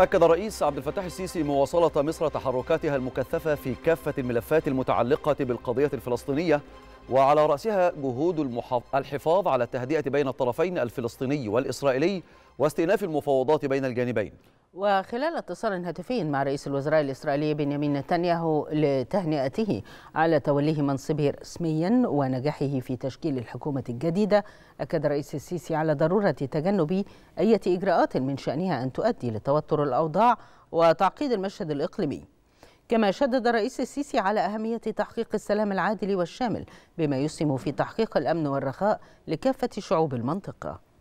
أكد الرئيس عبد الفتاح السيسي مواصلة مصر تحركاتها المكثفة في كافة الملفات المتعلقة بالقضية الفلسطينية وعلى رأسها جهود الحفاظ على التهدئة بين الطرفين الفلسطيني والإسرائيلي واستئناف المفاوضات بين الجانبين وخلال اتصال هاتفي مع رئيس الوزراء الإسرائيلي بنيامين نتنياهو لتهنئته على توليه منصبه رسميا ونجاحه في تشكيل الحكومة الجديدة أكد رئيس السيسي على ضرورة تجنب أي إجراءات من شأنها أن تؤدي لتوتر الأوضاع وتعقيد المشهد الإقليمي كما شدد الرئيس السيسي على أهمية تحقيق السلام العادل والشامل بما يسهم في تحقيق الأمن والرخاء لكافة شعوب المنطقة